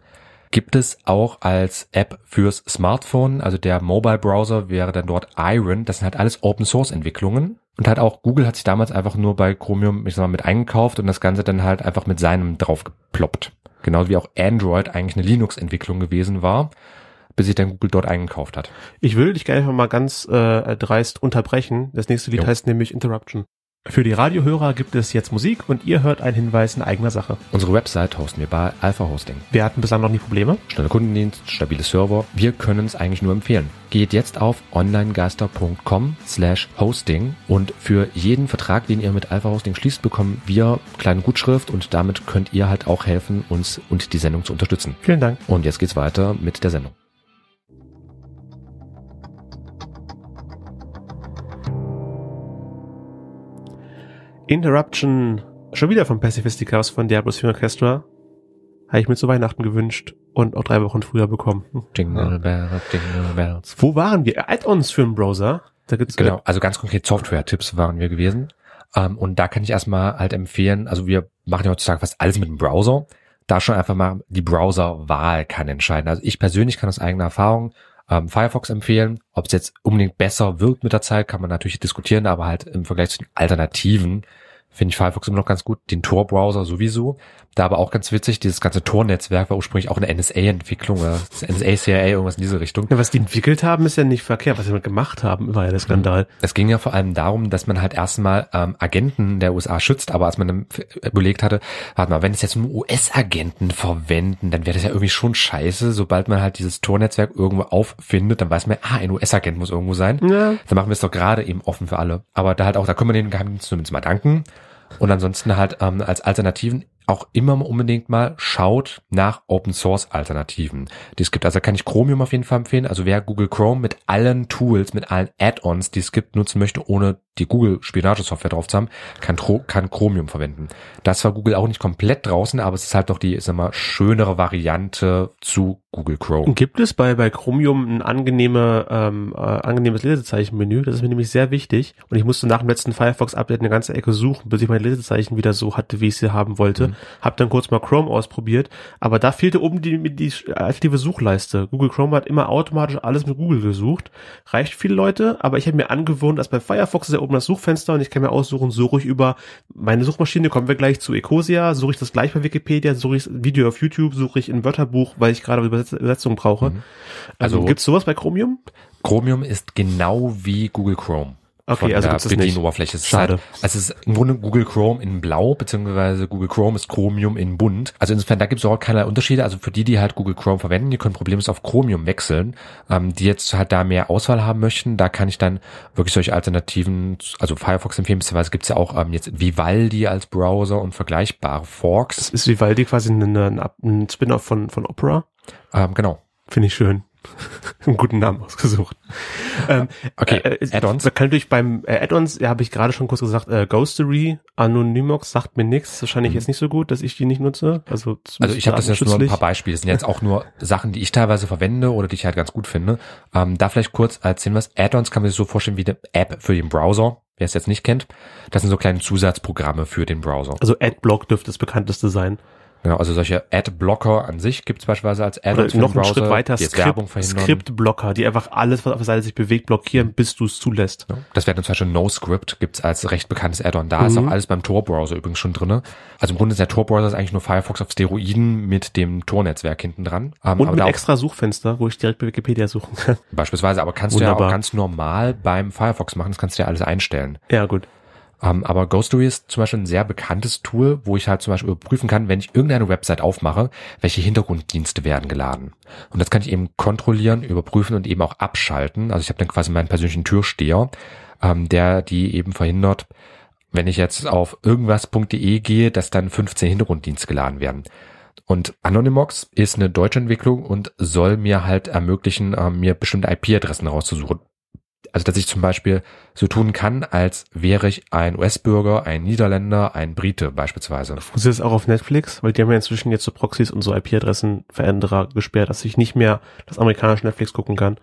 gibt es auch als App fürs Smartphone. Also der Mobile Browser wäre dann dort Iron. Das sind halt alles Open Source Entwicklungen. Und halt auch Google hat sich damals einfach nur bei Chromium ich sag mal, mit eingekauft und das Ganze dann halt einfach mit seinem draufgeploppt. Genauso wie auch Android eigentlich eine Linux-Entwicklung gewesen war bis sich dann Google dort eingekauft hat. Ich will dich gleich mal ganz äh, dreist unterbrechen. Das nächste Lied jo. heißt nämlich Interruption. Für die Radiohörer gibt es jetzt Musik und ihr hört einen Hinweis in eigener Sache. Unsere Website hosten wir bei Alpha Hosting. Wir hatten bislang noch nie Probleme. Schneller Kundendienst, stabile Server. Wir können es eigentlich nur empfehlen. Geht jetzt auf onlinegeister.com slash hosting und für jeden Vertrag, den ihr mit Alpha Hosting schließt, bekommen wir kleine Gutschrift und damit könnt ihr halt auch helfen, uns und die Sendung zu unterstützen. Vielen Dank. Und jetzt geht's weiter mit der Sendung. Interruption, schon wieder vom Pacifisticaus von Diablos 4 Orchestra, habe ich mir zu Weihnachten gewünscht und auch drei Wochen früher bekommen. Jingle Bells, Jingle Bells. Wo waren wir? Add-ons für einen Browser. Da gibt's genau, also ganz konkret Software-Tipps waren wir gewesen. Um, ähm, und da kann ich erstmal halt empfehlen, also wir machen ja heutzutage fast alles mit dem Browser. Da schon einfach mal die Browserwahl kann entscheiden. Also ich persönlich kann aus eigener Erfahrung ähm, Firefox empfehlen. Ob es jetzt unbedingt besser wirkt mit der Zeit, kann man natürlich diskutieren, aber halt im Vergleich zu den Alternativen finde ich Firefox immer noch ganz gut, den Tor-Browser sowieso. Da aber auch ganz witzig, dieses ganze Tornetzwerk war ursprünglich auch eine NSA-Entwicklung, NSA-CIA, irgendwas in diese Richtung. Ja, was die entwickelt haben, ist ja nicht verkehrt. Was sie damit gemacht haben, war ja der Skandal. Mhm. Es ging ja vor allem darum, dass man halt erstmal ähm, Agenten der USA schützt, aber als man dann äh, überlegt hatte, warte mal, wenn es jetzt einen US-Agenten verwenden, dann wäre das ja irgendwie schon scheiße. Sobald man halt dieses Tornetzwerk irgendwo auffindet, dann weiß man, ah, ein US-Agent muss irgendwo sein. Ja. Dann machen wir es doch gerade eben offen für alle. Aber da halt auch, da können wir den Geheimdienst zumindest mal danken. Und ansonsten halt ähm, als Alternativen auch immer unbedingt mal schaut nach Open Source Alternativen, die es gibt. Also kann ich Chromium auf jeden Fall empfehlen. Also wer Google Chrome mit allen Tools, mit allen Add-ons, die es gibt, nutzen möchte, ohne die Google-Spionagesoftware drauf zu haben, kann, kann Chromium verwenden. Das war Google auch nicht komplett draußen, aber es ist halt doch die, ist immer schönere Variante zu Google Chrome. Gibt es bei, bei Chromium ein angenehme, ähm, äh, angenehmes Lesezeichenmenü? Das ist mir nämlich sehr wichtig. Und ich musste nach dem letzten Firefox-Update eine ganze Ecke suchen, bis ich meine Lesezeichen wieder so hatte, wie ich sie haben wollte. Mhm. Hab dann kurz mal Chrome ausprobiert, aber da fehlte oben die, die aktive Suchleiste. Google Chrome hat immer automatisch alles mit Google gesucht. Reicht viele Leute, aber ich habe mir angewöhnt, dass bei Firefox sehr oben das Suchfenster und ich kann mir aussuchen, suche ich über meine Suchmaschine, kommen wir gleich zu Ecosia, suche ich das gleich bei Wikipedia, suche ich Video auf YouTube, suche ich ein Wörterbuch, weil ich gerade Übersetzung brauche. Mhm. Also, also gibt's sowas bei Chromium? Chromium ist genau wie Google Chrome okay, also der Bedienoberfläche. Es Schade. Halt, also es ist im Grunde Google Chrome in blau, beziehungsweise Google Chrome ist Chromium in bunt. Also insofern, da gibt es auch keine Unterschiede. Also für die, die halt Google Chrome verwenden, die können problemlos auf Chromium wechseln. Ähm, die jetzt halt da mehr Auswahl haben möchten, da kann ich dann wirklich solche Alternativen, also Firefox empfehlen, beziehungsweise gibt es ja auch ähm, jetzt Vivaldi als Browser und vergleichbare Forks. Das ist Vivaldi quasi ein, ein Spin-off von, von Opera? Ähm, genau. Finde ich schön. einen guten Namen ausgesucht. Ähm, okay, äh, äh, Add-ons. Man kann natürlich beim äh, Add-ons, ja, äh, habe ich gerade schon kurz gesagt, äh, Ghostery, Anonymox sagt mir nichts, wahrscheinlich mhm. jetzt nicht so gut, dass ich die nicht nutze. Also, also ich habe das jetzt nur ein paar Beispiele, das sind jetzt auch nur Sachen, die ich teilweise verwende oder die ich halt ganz gut finde. Ähm, da vielleicht kurz als Hinweis, Add-ons kann man sich so vorstellen wie eine App für den Browser, wer es jetzt nicht kennt. Das sind so kleine Zusatzprogramme für den Browser. Also Adblock dürfte das bekannteste sein. Genau, also solche Ad-Blocker an sich gibt es beispielsweise als Add-on Oder noch einen Schritt weiter, Skript, blocker die einfach alles, was auf der Seite sich bewegt, blockieren, bis du es zulässt. das wäre dann zum Beispiel NoScript, gibt es als recht bekanntes Add-on. Da mhm. ist auch alles beim Tor-Browser übrigens schon drin. Also im Grunde ist der Tor-Browser eigentlich nur Firefox auf Steroiden mit dem Tor-Netzwerk hinten dran. Ähm, Und mit extra Suchfenster, wo ich direkt bei Wikipedia suchen kann. Beispielsweise, aber kannst Wunderbar. du ja auch ganz normal beim Firefox machen, das kannst du ja alles einstellen. Ja, gut. Ähm, aber Ghostory ist zum Beispiel ein sehr bekanntes Tool, wo ich halt zum Beispiel überprüfen kann, wenn ich irgendeine Website aufmache, welche Hintergrunddienste werden geladen. Und das kann ich eben kontrollieren, überprüfen und eben auch abschalten. Also ich habe dann quasi meinen persönlichen Türsteher, ähm, der die eben verhindert, wenn ich jetzt auf irgendwas.de gehe, dass dann 15 Hintergrunddienste geladen werden. Und Anonymox ist eine deutsche Entwicklung und soll mir halt ermöglichen, ähm, mir bestimmte IP-Adressen rauszusuchen. Also dass ich zum Beispiel so tun kann, als wäre ich ein US-Bürger, ein Niederländer, ein Brite beispielsweise. Funktioniert das auch auf Netflix? Weil die haben ja inzwischen jetzt so Proxys und so IP-Adressenveränderer gesperrt, dass ich nicht mehr das amerikanische Netflix gucken kann.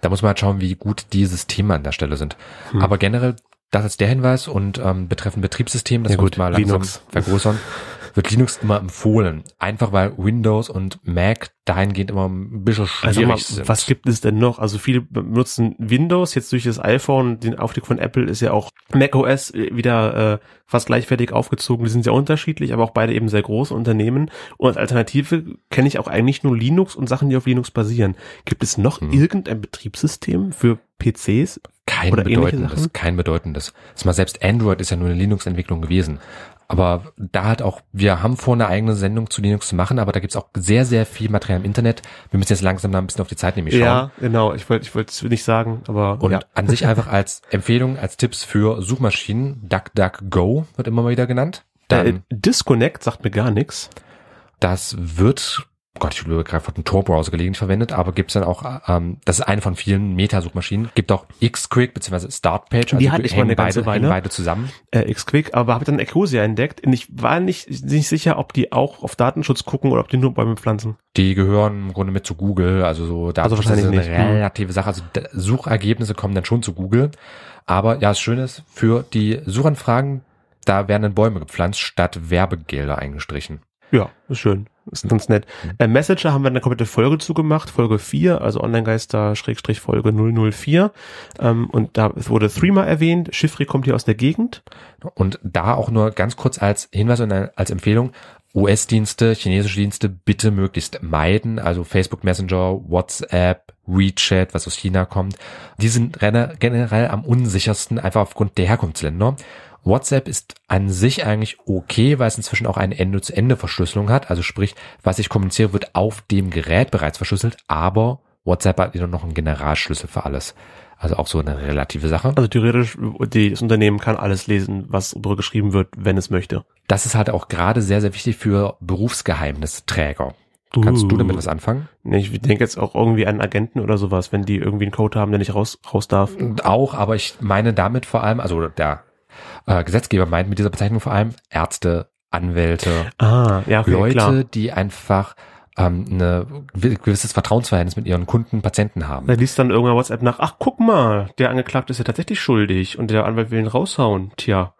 Da muss man halt schauen, wie gut die Systeme an der Stelle sind. Hm. Aber generell, das ist der Hinweis und ähm, betreffend Betriebssystem, das ja, muss mal langsam Linux. vergrößern wird Linux immer empfohlen. Einfach weil Windows und Mac dahingehend immer ein bisschen also, schwierig also sind. Was gibt es denn noch? Also viele benutzen Windows, jetzt durch das iPhone, den Aufstieg von Apple ist ja auch macOS wieder äh, fast gleichwertig aufgezogen. Die sind sehr unterschiedlich, aber auch beide eben sehr große Unternehmen. Und als Alternative kenne ich auch eigentlich nur Linux und Sachen, die auf Linux basieren. Gibt es noch hm. irgendein Betriebssystem für PCs? Kein bedeutendes, kein bedeutendes. Mal selbst Android ist ja nur eine Linux-Entwicklung gewesen. Aber da halt auch, wir haben vor, eine eigene Sendung zu Linux zu machen, aber da gibt's auch sehr, sehr viel Material im Internet. Wir müssen jetzt langsam da ein bisschen auf die Zeit nämlich schauen. Ja, genau. Ich wollte ich wollte es nicht sagen, aber. Und ja. an sich einfach als Empfehlung, als Tipps für Suchmaschinen, DuckDuckGo wird immer mal wieder genannt. Äh, Dann, äh, Disconnect sagt mir gar nichts. Das wird Oh Gott, ich will gerade einen Tor-Browser gelegentlich verwendet, aber gibt's dann auch, ähm, das ist eine von vielen Meta-Suchmaschinen, gibt auch Xquick bzw. Startpage, also die hatte ich mal eine ganze beide, Weile. beide zusammen. Äh, Xquick, aber habe dann Ecosia entdeckt und ich war nicht, nicht sicher, ob die auch auf Datenschutz gucken oder ob die nur Bäume pflanzen. Die gehören im Grunde mit zu Google, also so da also wahrscheinlich ist eine nicht. relative Sache, also Suchergebnisse kommen dann schon zu Google, aber ja, das Schöne ist, für die Suchanfragen, da werden dann Bäume gepflanzt statt Werbegelder eingestrichen. Ja, ist schön ist ganz nett. Mhm. Äh, Messenger haben wir eine komplette Folge zugemacht, Folge 4, also Online-Geister-Folge 004. Ähm, und da wurde Threema erwähnt, Schiffri kommt hier aus der Gegend. Und da auch nur ganz kurz als Hinweis und als Empfehlung, US-Dienste, chinesische Dienste bitte möglichst meiden, also Facebook Messenger, WhatsApp, WeChat, was aus China kommt. Die sind generell am unsichersten, einfach aufgrund der Herkunftsländer. WhatsApp ist an sich eigentlich okay, weil es inzwischen auch eine Ende-zu-Ende-Verschlüsselung hat. Also sprich, was ich kommuniziere, wird auf dem Gerät bereits verschlüsselt, aber WhatsApp hat wieder noch einen Generalschlüssel für alles. Also auch so eine relative Sache. Also theoretisch, das Unternehmen kann alles lesen, was darüber geschrieben wird, wenn es möchte. Das ist halt auch gerade sehr, sehr wichtig für Berufsgeheimnisträger. Uh. Kannst du damit was anfangen? Ich denke jetzt auch irgendwie an Agenten oder sowas, wenn die irgendwie einen Code haben, der nicht raus, raus darf. Auch, aber ich meine damit vor allem, also der äh, Gesetzgeber meint mit dieser Bezeichnung vor allem Ärzte, Anwälte, ah, ja, okay, Leute, klar. die einfach ähm, ein ne, gewisses Vertrauensverhältnis mit ihren Kunden, Patienten haben. Da liest dann irgendwann WhatsApp nach, ach guck mal, der Angeklagte ist ja tatsächlich schuldig und der Anwalt will ihn raushauen. Tja.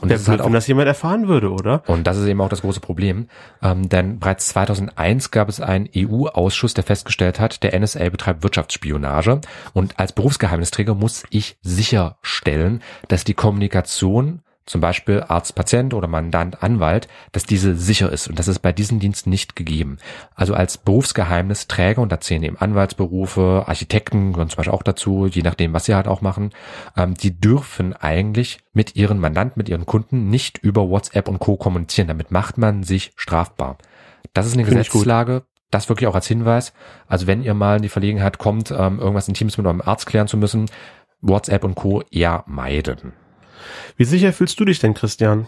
Und das ist halt, wenn das jemand erfahren würde, oder? Und das ist eben auch das große Problem, ähm, denn bereits 2001 gab es einen EU-Ausschuss, der festgestellt hat, der NSA betreibt Wirtschaftsspionage und als Berufsgeheimnisträger muss ich sicherstellen, dass die Kommunikation zum Beispiel Arzt-Patient oder Mandant-Anwalt, dass diese sicher ist und das ist bei diesen Diensten nicht gegeben. Also als Berufsgeheimnisträger, und da zählen eben Anwaltsberufe, Architekten gehören zum Beispiel auch dazu, je nachdem, was sie halt auch machen, ähm, die dürfen eigentlich mit ihren Mandanten, mit ihren Kunden nicht über WhatsApp und Co. kommunizieren. Damit macht man sich strafbar. Das ist eine Finde Gesetzeslage, das wirklich auch als Hinweis. Also wenn ihr mal in die Verlegenheit kommt, ähm, irgendwas Intimes mit eurem Arzt klären zu müssen, WhatsApp und Co. eher meiden. Wie sicher fühlst du dich denn, Christian?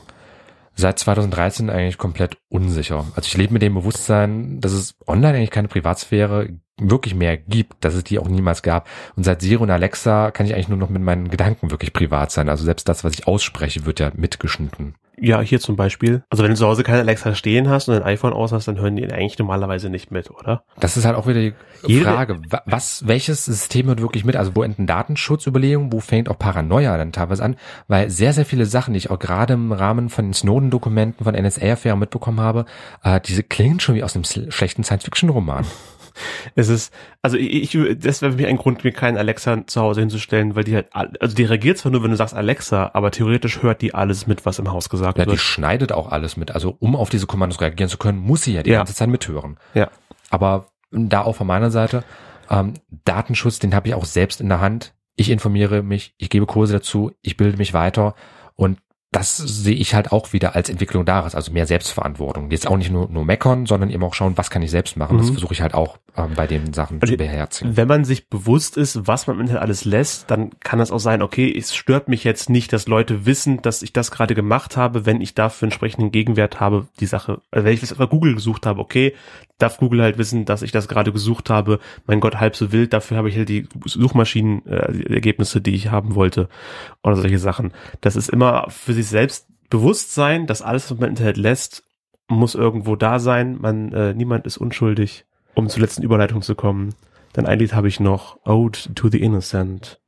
Seit 2013 eigentlich komplett unsicher. Also ich lebe mit dem Bewusstsein, dass es online eigentlich keine Privatsphäre wirklich mehr gibt, dass es die auch niemals gab. Und seit Siri und Alexa kann ich eigentlich nur noch mit meinen Gedanken wirklich privat sein. Also selbst das, was ich ausspreche, wird ja mitgeschnitten. Ja, hier zum Beispiel. Also wenn du zu Hause kein Alexa stehen hast und ein iPhone aus hast, dann hören die eigentlich normalerweise nicht mit, oder? Das ist halt auch wieder die Jede Frage, was, welches System hört wirklich mit? Also wo enden Datenschutzüberlegungen, wo fängt auch Paranoia dann teilweise an? Weil sehr, sehr viele Sachen, die ich auch gerade im Rahmen von Snowden-Dokumenten, von NSA-Affären mitbekommen habe, äh, diese klingen schon wie aus einem schlechten Science-Fiction-Roman es ist, also ich, das wäre für mich ein Grund, mir keinen Alexa zu Hause hinzustellen, weil die halt, also die reagiert zwar nur, wenn du sagst Alexa, aber theoretisch hört die alles mit, was im Haus gesagt ja, wird. Ja, die schneidet auch alles mit. Also um auf diese Kommandos reagieren zu können, muss sie ja die ja. ganze Zeit mithören. Ja. Aber da auch von meiner Seite, ähm, Datenschutz, den habe ich auch selbst in der Hand. Ich informiere mich, ich gebe Kurse dazu, ich bilde mich weiter und das sehe ich halt auch wieder als Entwicklung daraus, also mehr Selbstverantwortung. Jetzt auch nicht nur, nur meckern, sondern eben auch schauen, was kann ich selbst machen. Mhm. Das versuche ich halt auch ähm, bei den Sachen und also zu beherzigen. Wenn man sich bewusst ist, was man im Internet alles lässt, dann kann das auch sein, okay, es stört mich jetzt nicht, dass Leute wissen, dass ich das gerade gemacht habe, wenn ich dafür entsprechenden Gegenwert habe, die Sache, also wenn ich das über Google gesucht habe, okay, darf Google halt wissen, dass ich das gerade gesucht habe, mein Gott, halb so wild, dafür habe ich halt die Suchmaschinenergebnisse, äh, die, die ich haben wollte oder solche Sachen. Das ist immer für sich selbst bewusst sein, dass alles, was man im Internet lässt, muss irgendwo da sein, man, äh, niemand ist unschuldig um zur letzten Überleitung zu kommen, denn ein Lied habe ich noch, Ode to the Innocent.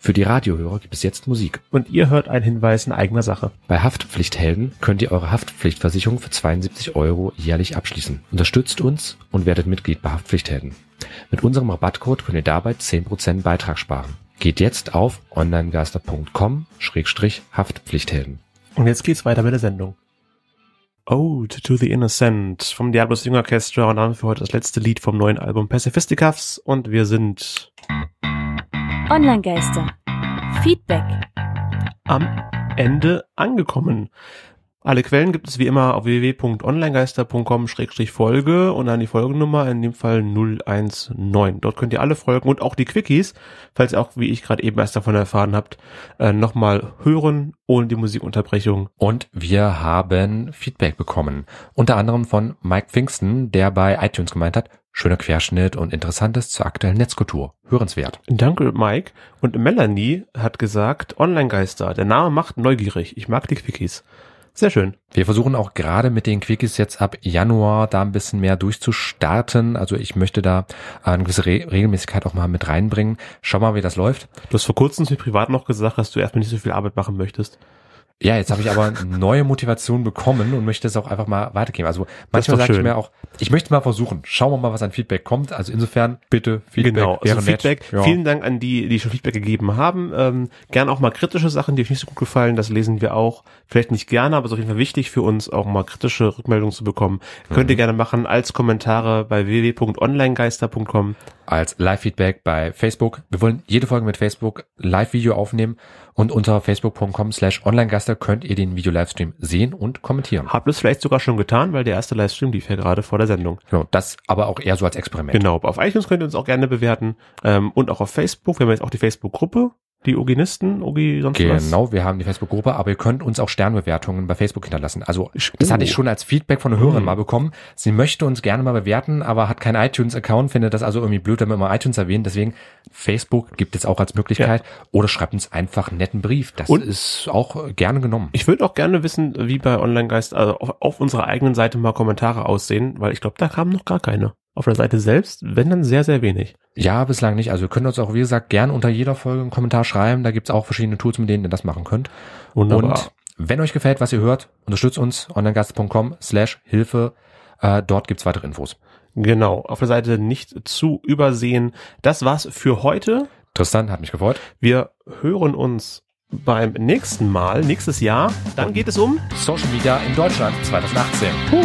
Für die Radiohörer gibt es jetzt Musik. Und ihr hört einen Hinweis in eigener Sache. Bei Haftpflichthelden könnt ihr eure Haftpflichtversicherung für 72 Euro jährlich abschließen. Unterstützt uns und werdet Mitglied bei Haftpflichthelden. Mit unserem Rabattcode könnt ihr dabei 10% Beitrag sparen. Geht jetzt auf onlinegeister.com-haftpflichthelden. Und jetzt geht's weiter mit der Sendung. Ode to the Innocent vom Diablo String Orchestra und haben für heute das letzte Lied vom neuen Album Pacifisticuffs und wir sind Online Geister. Feedback. Am Ende angekommen. Alle Quellen gibt es wie immer auf www.onlinegeister.com-folge und dann die Folgennummer, in dem Fall 019. Dort könnt ihr alle Folgen und auch die Quickies, falls ihr auch, wie ich gerade eben erst davon erfahren habt, äh, nochmal hören ohne die Musikunterbrechung. Und wir haben Feedback bekommen, unter anderem von Mike Pfingsten, der bei iTunes gemeint hat, Schöner Querschnitt und Interessantes zur aktuellen Netzkultur. Hörenswert. Danke, Mike. Und Melanie hat gesagt, Onlinegeister, der Name macht neugierig. Ich mag die Quickies. Sehr schön. Wir versuchen auch gerade mit den Quickies jetzt ab Januar da ein bisschen mehr durchzustarten. Also ich möchte da eine gewisse Re Regelmäßigkeit auch mal mit reinbringen. Schau mal, wie das läuft. Du hast vor kurzem zu mir privat noch gesagt, dass du erstmal nicht so viel Arbeit machen möchtest. Ja, jetzt habe ich aber neue Motivation bekommen und möchte es auch einfach mal weitergeben. Also manchmal sage ich mir auch, ich möchte mal versuchen, schauen wir mal, was an Feedback kommt. Also insofern bitte Feedback. Genau, also Feedback. Ja. Vielen Dank an die, die schon Feedback gegeben haben. Ähm, gerne auch mal kritische Sachen, die euch nicht so gut gefallen, das lesen wir auch. Vielleicht nicht gerne, aber es ist auf jeden Fall wichtig für uns, auch mal kritische Rückmeldungen zu bekommen. Mhm. Könnt ihr mhm. gerne machen als Kommentare bei www.onlinegeister.com als Live-Feedback bei Facebook. Wir wollen jede Folge mit Facebook Live-Video aufnehmen und unter facebook.com slash onlinegaster könnt ihr den Video-Livestream sehen und kommentieren. Habt es vielleicht sogar schon getan, weil der erste Livestream lief ja gerade vor der Sendung. Genau, das aber auch eher so als Experiment. Genau, auf iTunes könnt ihr uns auch gerne bewerten ähm, und auch auf Facebook. Wir haben jetzt auch die Facebook-Gruppe die Oginisten, Ogi sonst genau, was? Genau, wir haben die Facebook-Gruppe, aber ihr könnt uns auch Sternbewertungen bei Facebook hinterlassen. Also das oh. hatte ich schon als Feedback von einer mhm. mal bekommen. Sie möchte uns gerne mal bewerten, aber hat keinen iTunes-Account, findet das also irgendwie blöd, wenn wir iTunes erwähnen. Deswegen Facebook gibt es auch als Möglichkeit. Ja. Oder schreibt uns einfach einen netten Brief. Das Und ist auch äh, gerne genommen. Ich würde auch gerne wissen, wie bei Online-Geist, also auf, auf unserer eigenen Seite mal Kommentare aussehen, weil ich glaube, da kamen noch gar keine auf der Seite selbst, wenn dann sehr, sehr wenig. Ja, bislang nicht. Also ihr könnt uns auch, wie gesagt, gern unter jeder Folge einen Kommentar schreiben. Da gibt's auch verschiedene Tools, mit denen ihr das machen könnt. Wunderbar. Und wenn euch gefällt, was ihr hört, unterstützt uns onlinegast.com slash Hilfe. Äh, dort gibt's weitere Infos. Genau, auf der Seite nicht zu übersehen. Das war's für heute. Tristan, hat mich gefreut. Wir hören uns beim nächsten Mal, nächstes Jahr. Dann geht es um Social Media in Deutschland 2018. Puh.